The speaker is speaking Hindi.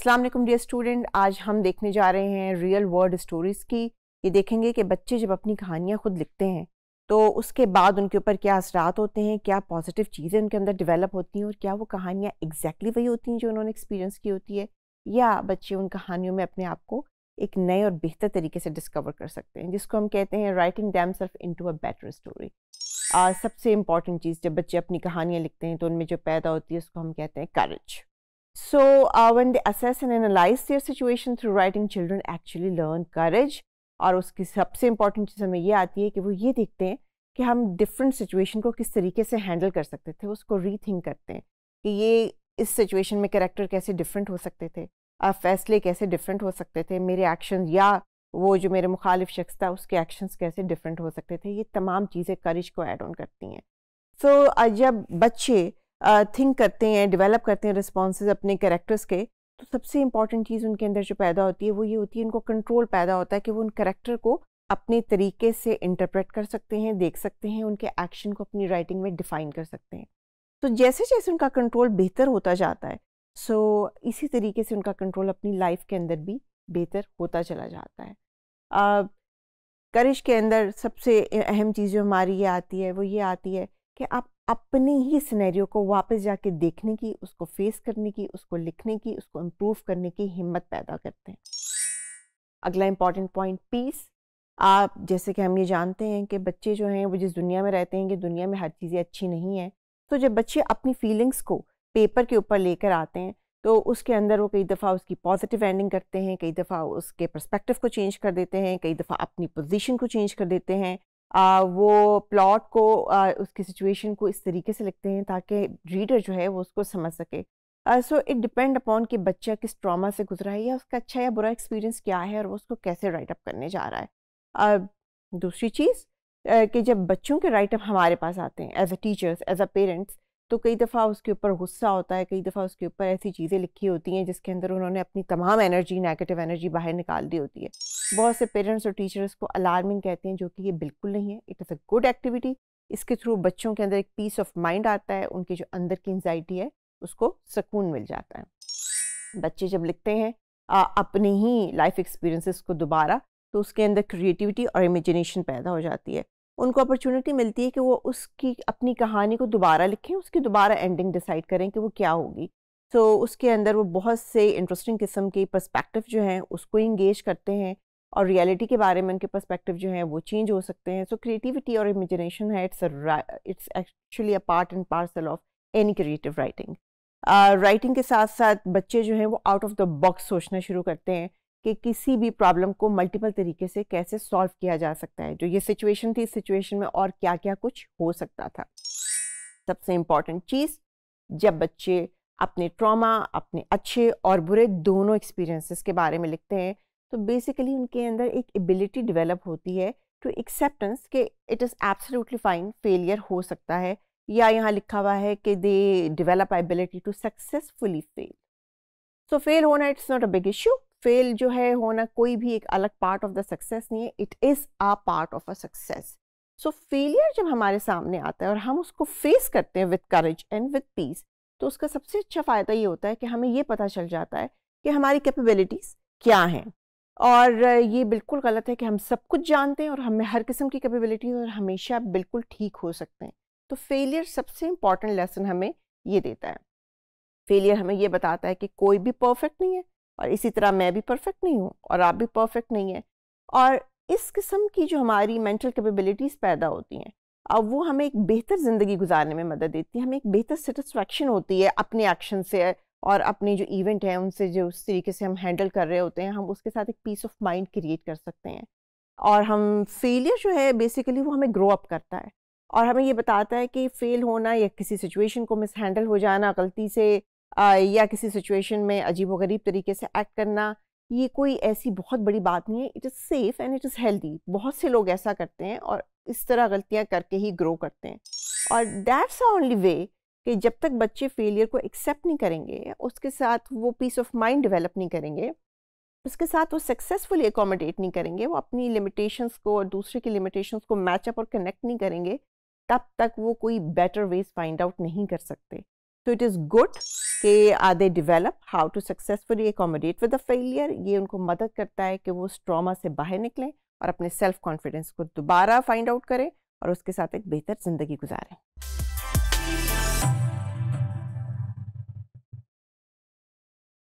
असलम डे डियर स्टूडेंट आज हम देखने जा रहे हैं रियल वर्ल्ड स्टोरीज़ की ये देखेंगे कि बच्चे जब अपनी कहानियाँ खुद लिखते हैं तो उसके बाद उनके ऊपर क्या असरात होते हैं क्या पॉजिटिव चीज़ें उनके अंदर डेवलप होती हैं और क्या वो कहानियाँ एग्जैक्टली वही होती हैं जो उन्होंने एक्सपीरियंस की होती है या बच्चे उन कहानियों में अपने आप को एक नए और बेहतर तरीके से डिस्कवर कर सकते हैं जिसको हम कहते हैं writing them self into a better story सबसे इम्पॉर्टेंट चीज़ जब बच्चे अपनी कहानियाँ लिखते हैं तो उनमें जो पैदा होती है उसको हम कहते हैं करेज So uh, when they assess and analyze their situation through writing, children actually learn courage. और उसकी सबसे इम्पॉर्टेंट चीज़ हमें ये आती है कि वो ये देखते हैं कि हम डिफरेंट सिचुएशन को किस तरीके से हैंडल कर सकते थे उसको रीथिंक करते हैं कि ये इस सिचुएशन में करेक्टर कैसे डिफरेंट हो सकते थे फैसले कैसे डिफरेंट हो सकते थे मेरे एक्शन या वो जो मेरे मुखालिफ शख्स था उसके एक्शंस कैसे डिफरेंट हो सकते थे ये तमाम चीज़ें करिश को एड ऑन करती हैं सो so, जब बच्चे थिंक करते हैं डेवलप करते हैं रिस्पॉन्स अपने करेक्टर्स के तो सबसे इंपॉर्टेंट चीज़ उनके अंदर जो पैदा होती है वो ये होती है उनको कंट्रोल पैदा होता है कि वो उन करेक्टर को अपने तरीके से इंटरप्रेट कर सकते हैं देख सकते हैं उनके एक्शन को अपनी राइटिंग में डिफ़ाइन कर सकते हैं तो जैसे जैसे उनका कंट्रोल बेहतर होता जाता है सो so, इसी तरीके से उनका कंट्रोल अपनी लाइफ के अंदर भी बेहतर होता चला जाता है करिश के अंदर सबसे अहम चीज़ जो हमारी ये आती है वो ये आती है कि आप अपने ही सिनेरियो को वापस जाके देखने की उसको फेस करने की उसको लिखने की उसको इम्प्रूव करने की हिम्मत पैदा करते हैं अगला इम्पॉर्टेंट पॉइंट पीस आप जैसे कि हम ये जानते हैं कि बच्चे जो हैं वो जिस दुनिया में रहते हैं कि दुनिया में हर चीज़ें अच्छी नहीं हैं तो जब बच्चे अपनी फीलिंग्स को पेपर के ऊपर लेकर आते हैं तो उसके अंदर वो कई दफ़ा उसकी पॉजिटिव एंडिंग करते हैं कई दफ़ा उसके पर्सपेक्टिव को चेंज कर देते हैं कई दफ़ा अपनी पोजीशन को चेंज कर देते हैं आ, वो प्लॉट को आ, उसकी सिचुएशन को इस तरीके से लिखते हैं ताकि रीडर जो है वो उसको समझ सके सो इट डिपेंड अपॉन कि बच्चा किस ट्रॉमा से गुजरा है या उसका अच्छा या बुरा एक्सपीरियंस क्या है और वो उसको कैसे राइट अप करने जा रहा है uh, दूसरी चीज़ uh, कि जब बच्चों के राइट अप हमारे पास आते हैं as a teachers as a parents तो कई दफ़ा उसके ऊपर गुस्सा होता है कई दफ़ा उसके ऊपर ऐसी चीज़ें लिखी होती हैं जिसके अंदर उन्होंने अपनी तमाम एनर्जी नेगेटिव एनर्जी बाहर निकाल दी होती है बहुत से पेरेंट्स और टीचर्स को अलार्मिंग कहते हैं जो कि ये बिल्कुल नहीं है it is a good activity इसके थ्रू बच्चों के अंदर एक पीस ऑफ माइंड आता है उनके जो अंदर की एनजाइटी है उसको सुकून मिल जाता है बच्चे जब लिखते हैं आ, अपने ही लाइफ एक्सपीरियंसेस को दोबारा तो उसके अंदर क्रिएटिविटी और इमेजिनेशन पैदा हो जाती है उनको अपॉर्चुनिटी मिलती है कि वो उसकी अपनी कहानी को दोबारा लिखें उसकी दोबारा एंडिंग डिसाइड करें कि वो क्या होगी सो so, उसके अंदर वो बहुत से इंटरेस्टिंग किस्म के पर्सपेक्टिव जो हैं उसको इंगेज करते हैं और रियलिटी के बारे में उनके पर्सपेक्टिव जो हैं वो चेंज हो सकते हैं सो क्रिएटिविटी और इमेजिनेशन है it's it's actually a part and parcel of any creative writing writing के साथ साथ बच्चे जो हैं वो आउट ऑफ द बॉक्स सोचना शुरू करते हैं कि किसी भी प्रॉब्लम को मल्टीपल तरीके से कैसे सॉल्व किया जा सकता है जो ये सिचुएशन थी सिचुएशन में और क्या क्या कुछ हो सकता था सबसे इम्पॉर्टेंट चीज़ जब बच्चे अपने ट्रॉमा अपने अच्छे और बुरे दोनों एक्सपीरियंसेस के बारे में लिखते हैं तो बेसिकली उनके अंदर एक एबिलिटी डेवलप होती है टू एक्सेप्टेंस के it is absolutely fine failure हो सकता है या यहाँ लिखा हुआ है कि they develop ability to successfully fail so fail होना it's not a big issue fail जो है होना कोई भी एक अलग पार्ट ऑफ द सक्सेस नहीं है it is a part of a success so failure जब हमारे सामने आता है और हम उसको फेस करते हैं with courage and with peace तो उसका सबसे अच्छा फ़ायदा ये होता है कि हमें ये पता चल जाता है कि हमारी कैपेबिलिटीज़ क्या हैं और ये बिल्कुल गलत है कि हम सब कुछ जानते हैं और हमें हर किस्म की कैपेबिलिटीज़ और हमेशा बिल्कुल ठीक हो सकते हैं तो फेलियर सबसे इम्पॉर्टेंट लेसन हमें ये देता है फेलियर हमें ये बताता है कि कोई भी परफेक्ट नहीं है और इसी तरह मैं भी परफेक्ट नहीं हूँ और आप भी परफेक्ट नहीं हैं और इस किस्म की जो हमारी मेंटल कैपेबिलिटीज़ पैदा होती हैं अब वो हमें एक बेहतर ज़िंदगी गुजारने में मदद देती है हमें एक बेहतर सेटिसफेक्शन होती है अपने एक्शन से और अपने जो इवेंट हैं उनसे जो उस तरीके से हम हैंडल कर रहे होते हैं हम उसके साथ एक पीस ऑफ माइंड क्रिएट कर सकते हैं और हम फेलियर जो है बेसिकली वो हमें ग्रो अप करता है और हमें ये बताता है कि फ़ेल होना या किसी सिचुएशन को मिस हैंडल हो जाना गलती से या किसी सिचुएशन में अजीब वरीब तरीके से एक्ट करना ये कोई ऐसी बहुत बड़ी बात नहीं है it is safe and it is healthy बहुत से लोग ऐसा करते हैं और इस तरह गलतियाँ करके ही ग्रो करते हैं और दैट्स ओनली वे कि जब तक बच्चे फेलियर को एक्सेप्ट नहीं करेंगे उसके साथ वो पीस ऑफ माइंड डेवलप नहीं करेंगे उसके साथ वो सक्सेसफुली एकोमोडेट नहीं करेंगे वो अपनी लिमिटेशंस को और दूसरे की लिमिटेशंस को मैचअप और कनेक्ट नहीं करेंगे तब तक वो कोई बेटर वेज फाइंड आउट नहीं कर सकते तो इट इज़ गुड कि are they develop how to successfully accommodate with a failure ये उनको मदद करता है कि वो उस ट्रामा से बाहर निकलें और अपने सेल्फ कॉन्फिडेंस को दोबारा फाइंड आउट करें और उसके साथ एक बेहतर ज़िंदगी गुजारें